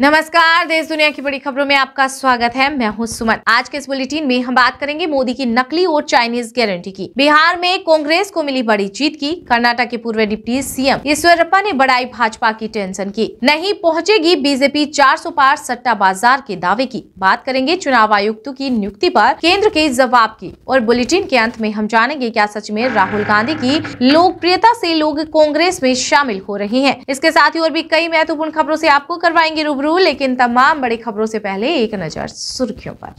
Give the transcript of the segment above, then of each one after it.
नमस्कार देश दुनिया की बड़ी खबरों में आपका स्वागत है मैं हूं सुमन आज के इस बुलेटिन में हम बात करेंगे मोदी की नकली और चाइनीज गारंटी की बिहार में कांग्रेस को मिली बड़ी जीत की कर्नाटक के पूर्व डिप्टी सीएम ईश्वरप्पा ने बढ़ाई भाजपा की टेंशन की नहीं पहुंचेगी बीजेपी 400 पार सट्टा बाजार के दावे की बात करेंगे चुनाव आयुक्त की नियुक्ति आरोप केंद्र के जवाब की और बुलेटिन के अंत में हम जानेंगे क्या सच में राहुल गांधी की लोकप्रियता ऐसी लोग कांग्रेस में शामिल हो रहे हैं इसके साथ ही और भी कई महत्वपूर्ण खबरों ऐसी आपको करवाएंगे रूबरू रूबरू लेकिन तमाम बड़ी खबरों से पहले एक नज़र सुर्खियों पर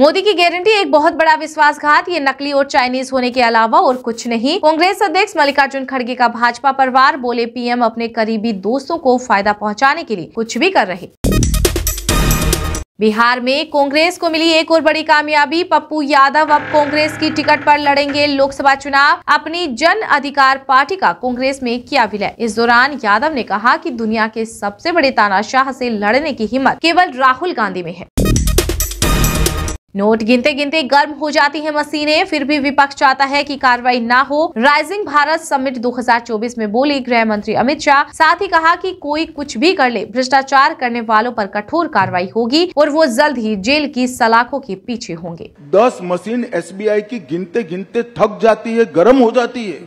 मोदी की गारंटी एक बहुत बड़ा विश्वासघात ये नकली और चाइनीज होने के अलावा और कुछ नहीं कांग्रेस अध्यक्ष मल्लिकार्जुन खड़गे का भाजपा परिवार बोले पीएम अपने करीबी दोस्तों को फायदा पहुंचाने के लिए कुछ भी कर रहे बिहार में कांग्रेस को मिली एक और बड़ी कामयाबी पप्पू यादव अब कांग्रेस की टिकट पर लड़ेंगे लोकसभा चुनाव अपनी जन अधिकार पार्टी का कांग्रेस में किया विलय इस दौरान यादव ने कहा कि दुनिया के सबसे बड़े तानाशाह से लड़ने की हिम्मत केवल राहुल गांधी में है नोट गिनते गिनते गर्म हो जाती है मशीनें फिर भी विपक्ष चाहता है कि कार्रवाई ना हो राइजिंग भारत समिट 2024 में बोले गृह मंत्री अमित शाह साथ ही कहा कि कोई कुछ भी कर ले भ्रष्टाचार करने वालों पर कठोर कार्रवाई होगी और वो जल्द ही जेल की सलाखों के पीछे होंगे दस मशीन एस की गिनते गिनते थक जाती है गर्म हो जाती है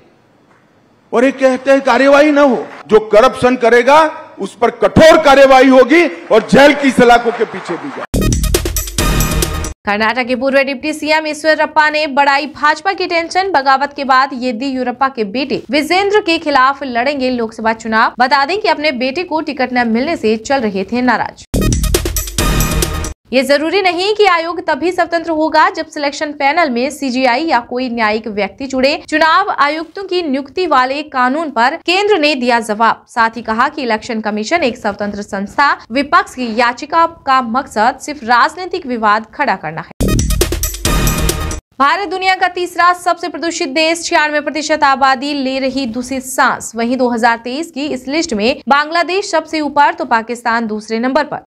और ये कहते हैं कार्यवाही न हो जो करप्शन करेगा उस पर कठोर कार्यवाही होगी और जेल की सलाखों के पीछे भी जाए कर्नाटक के पूर्व डिप्टी सीएम ईश्वरप्पा ने बढ़ाई भाजपा की टेंशन बगावत के बाद येदियुरप्पा के बेटे विजेंद्र के खिलाफ लड़ेंगे लोकसभा चुनाव बता दें कि अपने बेटे को टिकट न मिलने से चल रहे थे नाराज ये जरूरी नहीं कि आयोग तभी स्वतंत्र होगा जब सिलेक्शन पैनल में सीजीआई या कोई न्यायिक व्यक्ति जुड़े चुनाव आयुक्तों की नियुक्ति वाले कानून पर केंद्र ने दिया जवाब साथ ही कहा कि इलेक्शन कमीशन एक स्वतंत्र संस्था विपक्ष की याचिका का मकसद सिर्फ राजनीतिक विवाद खड़ा करना है भारत दुनिया का तीसरा सबसे प्रदूषित देश छियानवे प्रतिशत आबादी ले रही दूषित सांस वहीं 2023 की इस लिस्ट में बांग्लादेश सबसे ऊपर तो पाकिस्तान दूसरे नंबर पर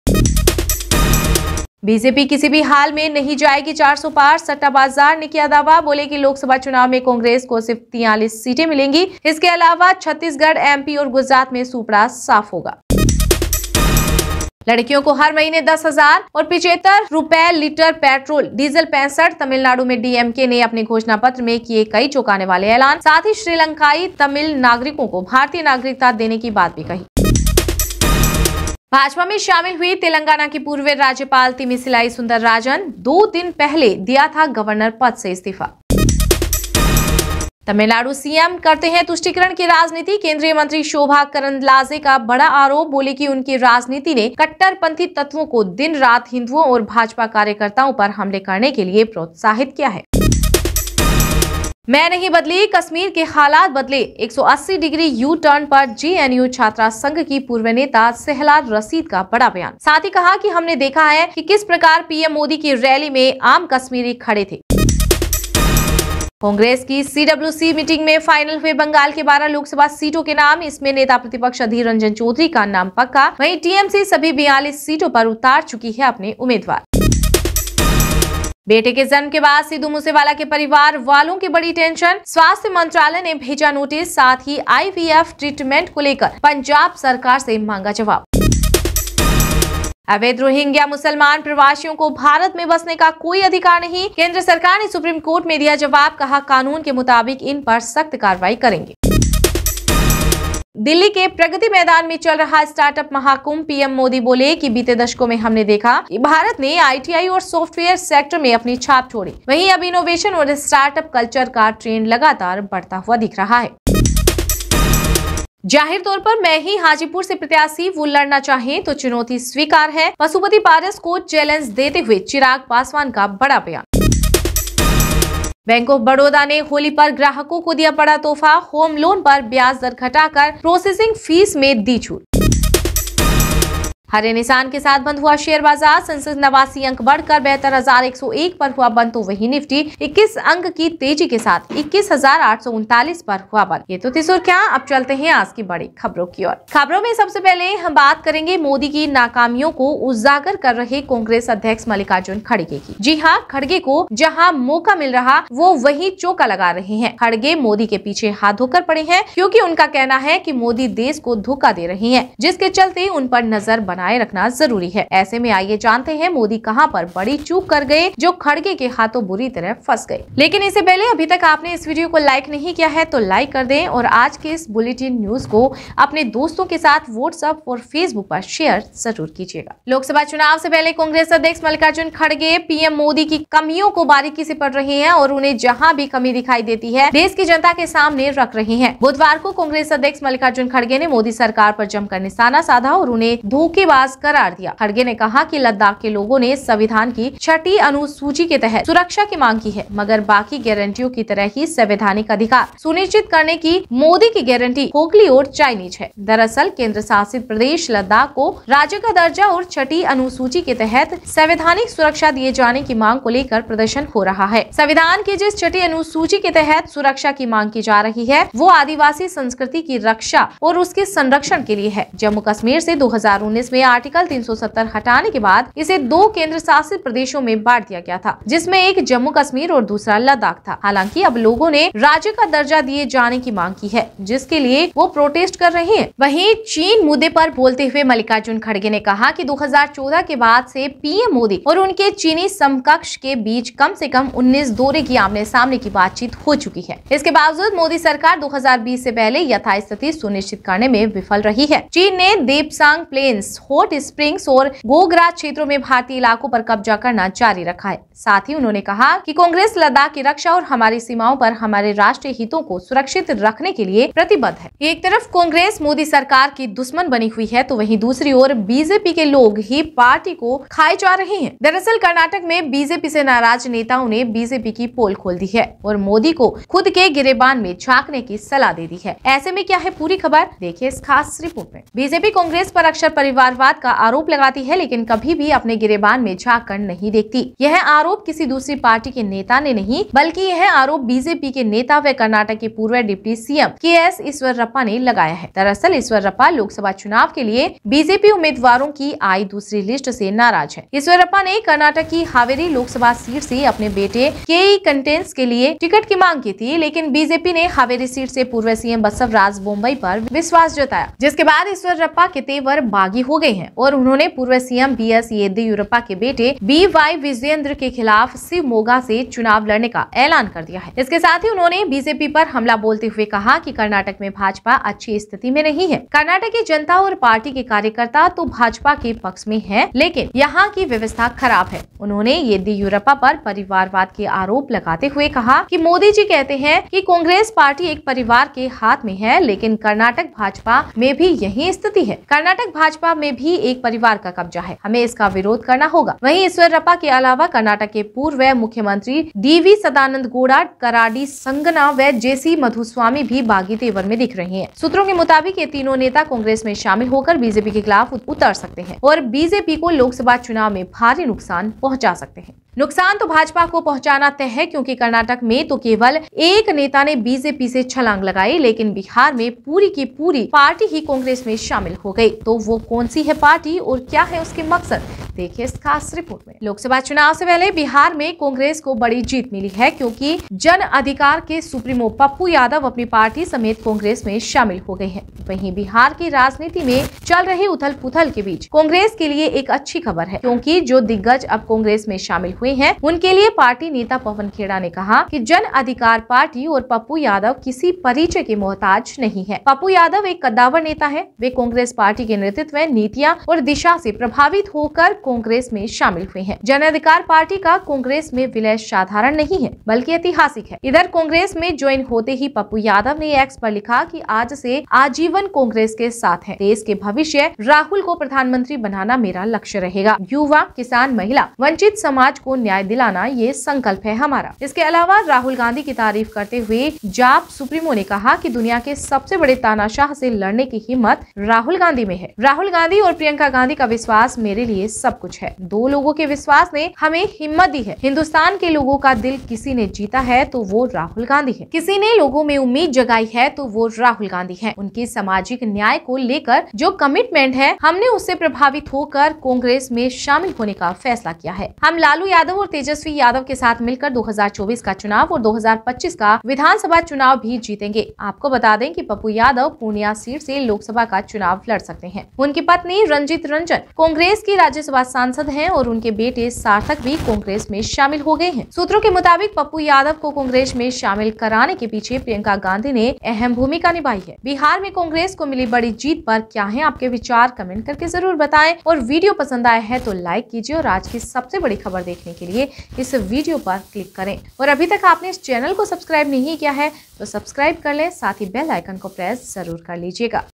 बीजेपी किसी भी हाल में नहीं जाएगी चार सौ पार सट्टा बाजार ने किया दावा बोले कि लोकसभा चुनाव में कांग्रेस को सिर्फ तियालीस सीटें मिलेंगी इसके अलावा छत्तीसगढ़ एमपी और गुजरात में सुपड़ा साफ होगा लड़कियों को हर महीने दस हजार और पिछहत्तर रुपए लीटर पेट्रोल डीजल पैंसठ तमिलनाडु में डीएमके ने अपने घोषणा पत्र में किए कई चौंकाने वाले ऐलान साथ ही श्रीलंकाई तमिल नागरिकों को भारतीय नागरिकता देने की बात भी कही भाजपा में शामिल हुई तेलंगाना की पूर्व राज्यपाल तिमिसिलाई सुंदर राजन दो दिन पहले दिया था गवर्नर पद से इस्तीफा तमिलनाडु सीएम करते हैं तुष्टिकरण की राजनीति केंद्रीय मंत्री शोभा करंदलाजे का बड़ा आरोप बोले कि उनकी राजनीति ने कट्टरपंथी तत्वों को दिन रात हिंदुओं और भाजपा कार्यकर्ताओं पर हमले करने के लिए प्रोत्साहित किया है मैं नहीं बदली कश्मीर के हालात बदले 180 डिग्री यू टर्न पर जेएनयू छात्रा संघ की पूर्व नेता सहलाद रसीद का बड़ा बयान साथ ही कहा कि हमने देखा है कि किस प्रकार पीएम मोदी की रैली में आम कश्मीरी खड़े थे कांग्रेस की सीडब्ल्यूसी मीटिंग में फाइनल हुए बंगाल के 12 लोकसभा सीटों के नाम इसमें नेता प्रतिपक्ष अधीर रंजन चौधरी का नाम पक्का वही टीएमसी सभी बयालीस सीटों आरोप उतार चुकी है अपने उम्मीदवार बेटे के जन्म के बाद सिद्धू मूसेवाला के परिवार वालों की बड़ी टेंशन स्वास्थ्य मंत्रालय ने भेजा नोटिस साथ ही आईवीएफ ट्रीटमेंट को लेकर पंजाब सरकार से मांगा जवाब अवैध रोहिंग्या मुसलमान प्रवासियों को भारत में बसने का कोई अधिकार नहीं केंद्र सरकार ने सुप्रीम कोर्ट में दिया जवाब कहा कानून के मुताबिक इन पर सख्त कार्रवाई करेंगे दिल्ली के प्रगति मैदान में चल रहा स्टार्टअप महाकुंभ पीएम मोदी बोले कि बीते दशकों में हमने देखा कि भारत ने आईटीआई और सॉफ्टवेयर सेक्टर में अपनी छाप छोड़ी वहीं अब इनोवेशन और स्टार्टअप कल्चर का ट्रेंड लगातार बढ़ता हुआ दिख रहा है जाहिर तौर पर मैं ही हाजीपुर से प्रत्याशी वो लड़ना चाहें तो चुनौती स्वीकार है पशुपति पारस को चैलेंज देते हुए चिराग पासवान का बड़ा बयान बैंक ऑफ बड़ौदा ने होली पर ग्राहकों को दिया बड़ा तोहफा होम लोन पर ब्याज दर घटाकर प्रोसेसिंग फीस में दी छूट हरे निशान के साथ बंद हुआ शेयर बाजार सेंसेक्स नवासी अंक बढ़कर बेहतर हजार एक सौ एक पर हुआ बंद तो वही निफ्टी इक्कीस अंक की तेजी के साथ इक्कीस हजार आठ सौ उनतालीस पर हुआ बंद ये तो थी सुर्खियाँ अब चलते हैं आज की बड़ी खबरों की ओर खबरों में सबसे पहले हम बात करेंगे मोदी की नाकामियों को उजागर कर रहे कांग्रेस अध्यक्ष मल्लिकार्जुन खड़गे की जी हाँ खड़गे को जहाँ मौका मिल रहा वो वही चौका लगा रहे हैं खड़गे मोदी के पीछे हाथ धोकर पड़े हैं क्योंकि उनका कहना है कि मोदी देश को धोखा दे रहे हैं जिसके चलते उन पर नजर बना बनाए रखना जरूरी है ऐसे में आइए जानते हैं मोदी कहाँ पर बड़ी चूक कर गए जो खड़गे के हाथों बुरी तरह फंस गए लेकिन इससे पहले अभी तक आपने इस वीडियो को लाइक नहीं किया है तो लाइक कर दें और आज के इस बुलेटिन न्यूज को अपने दोस्तों के साथ व्हाट्सएप और फेसबुक पर शेयर जरूर कीजिएगा लोकसभा चुनाव से पहले कांग्रेस अध्यक्ष मल्लिकार्जुन खड़गे पीएम मोदी की कमियों को बारीकी से पढ़ रहे हैं और उन्हें जहां भी कमी दिखाई देती है देश की जनता के सामने रख रहे हैं बुधवार को कांग्रेस अध्यक्ष मल्लिकार्जुन खड़गे ने मोदी सरकार पर जमकर निशाना साधा और उन्हें धोखे निवास करार दिया खड़गे ने कहा कि लद्दाख के लोगों ने संविधान की छठी अनुसूची के तहत सुरक्षा की मांग की है मगर बाकी गारंटियों की तरह ही संवैधानिक अधिकार सुनिश्चित करने की मोदी की गारंटी खोखली और चाइनीज है दरअसल केंद्र शासित प्रदेश लद्दाख को राज्य का दर्जा और छठी अनुसूची के तहत संवैधानिक सुरक्षा दिए जाने की मांग को लेकर प्रदर्शन हो रहा है संविधान की जिस छठी अनुसूची के तहत सुरक्षा की मांग की जा रही है वो आदिवासी संस्कृति की रक्षा और उसके संरक्षण के लिए है जम्मू कश्मीर से 2019 में में आर्टिकल 370 हटाने के बाद इसे दो केंद्र शासित प्रदेशों में बांट दिया गया था जिसमें एक जम्मू कश्मीर और दूसरा लद्दाख था हालांकि अब लोगों ने राज्य का दर्जा दिए जाने की मांग की है जिसके लिए वो प्रोटेस्ट कर रहे हैं वहीं चीन मुद्दे पर बोलते हुए मल्लिकार्जुन खड़गे ने कहा कि 2014 के बाद से पीएम मोदी और उनके चीनी समकक्ष के बीच कम से कम 19 दौरे की आमने सामने की बातचीत हो चुकी है इसके बावजूद मोदी सरकार 2020 से पहले यथास्थिति सुनिश्चित करने में विफल रही है चीन ने देपसांग प्लेन्स हॉट स्प्रिंग्स और गोगरा क्षेत्रों में भारतीय इलाकों पर कब्जा करना जारी रखा है साथ ही उन्होंने कहा कि कांग्रेस लद्दाख की रक्षा और हमारी सीमाओं पर हमारे राष्ट्रीय हितों को सुरक्षित रखने के लिए प्रतिबद्ध है एक तरफ कांग्रेस मोदी सरकार की दुश्मन बनी हुई है तो वही दूसरी ओर बीजेपी के लोग ही पार्टी को खाए जा रहे हैं दरअसल कर्नाटक में बीजेपी ऐसी नाराज नेताओं ने बीजेपी की पोल खोल दी है और मोदी को खुद के गिरेबान में झाँकने की सलाह दे दी है ऐसे में क्या है पूरी खबर देखिए इस खास रिपोर्ट में बीजेपी कांग्रेस पर अक्षर परिवार परिवारवाद का आरोप लगाती है लेकिन कभी भी अपने गिरेबान में झाकर नहीं देखती यह आरोप किसी दूसरी पार्टी के नेता ने नहीं बल्कि यह आरोप बीजेपी के नेता व कर्नाटक के पूर्व deputy CM K S Eshwarappa ने लगाया है दरअसल ईश्वर रप्पा लोकसभा चुनाव के लिए बीजेपी उम्मीदवारों की आई दूसरी लिस्ट से नाराज है ईश्वरप्पा ने कर्नाटक की हावेरी लोकसभा सीट से अपने बेटे के ई कंटेंस के लिए टिकट की मांग की थी लेकिन बीजेपी ने हावेरी सीट से पूर्व सीएम बसवराज बम्बई पर विश्वास जताया जिसके बाद ईश्वर रप्पा के तेवर बागी हो गई हैं और उन्होंने पूर्व सीएम बी एस येदियुरप्पा के बेटे बी वाई विजयेंद्र के खिलाफ शिवमोगा से चुनाव लड़ने का ऐलान कर दिया है इसके साथ ही उन्होंने बीजेपी पर हमला बोलते हुए कहा कि कर्नाटक में भाजपा अच्छी स्थिति में नहीं है कर्नाटक की जनता और पार्टी के कार्यकर्ता तो भाजपा के पक्ष में है लेकिन यहाँ की व्यवस्था खराब है उन्होंने येदियुरप्पा पर परिवारवाद के आरोप लगाते हुए कहा की मोदी जी कहते हैं की कांग्रेस पार्टी एक परिवार के हाथ में है लेकिन कर्नाटक भाजपा में भी यही स्थिति है कर्नाटक भाजपा में में भी एक परिवार का कब्जा है हमें इसका विरोध करना होगा वहीं ईश्वरप्पा के अलावा कर्नाटक के पूर्व मुख्यमंत्री डीवी सदानंद गोड़ा कराडी संगना व जेसी मधुस्वामी भी बागी तेवर में दिख रहे हैं सूत्रों के मुताबिक ये तीनों नेता कांग्रेस में शामिल होकर बीजेपी के खिलाफ उतर सकते हैं और बीजेपी को लोकसभा चुनाव में भारी नुकसान पहुँचा सकते हैं नुकसान तो भाजपा को पहुंचाना तय है क्योंकि कर्नाटक में तो केवल एक नेता ने बीजेपी से छलांग लगाई लेकिन बिहार में पूरी की पूरी पार्टी ही कांग्रेस में शामिल हो गई तो वो कौन सी है पार्टी और क्या है उसके मकसद देखिए इस खास रिपोर्ट में लोकसभा चुनाव से पहले बिहार में कांग्रेस को बड़ी जीत मिली है क्योंकि जन अधिकार के सुप्रीमो पप्पू यादव अपनी पार्टी समेत कांग्रेस में शामिल हो गए हैं वहीं बिहार की राजनीति में चल रही उथल पुथल के बीच कांग्रेस के लिए एक अच्छी खबर है क्योंकि जो दिग्गज अब कांग्रेस में शामिल हुए हैं उनके लिए पार्टी नेता पवन खेड़ा ने कहा कि जन अधिकार पार्टी और पप्पू यादव किसी परिचय के मोहताज नहीं है पप्पू यादव एक कद्दावर नेता है वे कांग्रेस पार्टी के नेतृत्व नीतियाँ और दिशा ऐसी प्रभावित होकर कांग्रेस में शामिल हुए हैं जन अधिकार पार्टी का कांग्रेस में विलय साधारण नहीं है बल्कि ऐतिहासिक है इधर कांग्रेस में ज्वाइन होते ही पप्पू यादव ने एक्स पर लिखा कि आज से आजीवन कांग्रेस के साथ है देश के भविष्य राहुल को प्रधानमंत्री बनाना मेरा लक्ष्य रहेगा युवा किसान महिला वंचित समाज को न्याय दिलाना ये संकल्प है हमारा इसके अलावा राहुल गांधी की तारीफ करते हुए जाप सुप्रीमो ने कहा की दुनिया के सबसे बड़े तानाशाह ऐसी लड़ने की हिम्मत राहुल गांधी में है राहुल गांधी और प्रियंका गांधी का विश्वास मेरे लिए सब सब कुछ है दो लोगों के विश्वास ने हमें हिम्मत दी है हिंदुस्तान के लोगों का दिल किसी ने जीता है तो वो राहुल गांधी है किसी ने लोगों में उम्मीद जगाई है तो वो राहुल गांधी है उनके सामाजिक न्याय को लेकर जो कमिटमेंट है हमने उससे प्रभावित होकर कांग्रेस में शामिल होने का फैसला किया है हम लालू यादव और तेजस्वी यादव के साथ मिलकर 2024 का चुनाव और 2025 का विधानसभा चुनाव भी जीतेंगे आपको बता दें कि पप्पू यादव पूर्णिया सीट से लोकसभा का चुनाव लड़ सकते हैं उनकी पत्नी रंजित रंजन कांग्रेस की राज्यसभा लोकसभा सांसद हैं और उनके बेटे सार्थक भी कांग्रेस में शामिल हो गए हैं सूत्रों के मुताबिक पप्पू यादव को कांग्रेस में शामिल कराने के पीछे प्रियंका गांधी ने अहम भूमिका निभाई है बिहार में कांग्रेस को मिली बड़ी जीत पर क्या है आपके विचार कमेंट करके जरूर बताएं और वीडियो पसंद आया है तो लाइक कीजिए और आज की सबसे बड़ी खबर देखने के लिए इस वीडियो पर क्लिक करें और अभी तक आपने इस चैनल को सब्सक्राइब नहीं किया है तो सब्सक्राइब कर लें साथ ही बेल आइकन को प्रेस जरूर कर लीजिएगा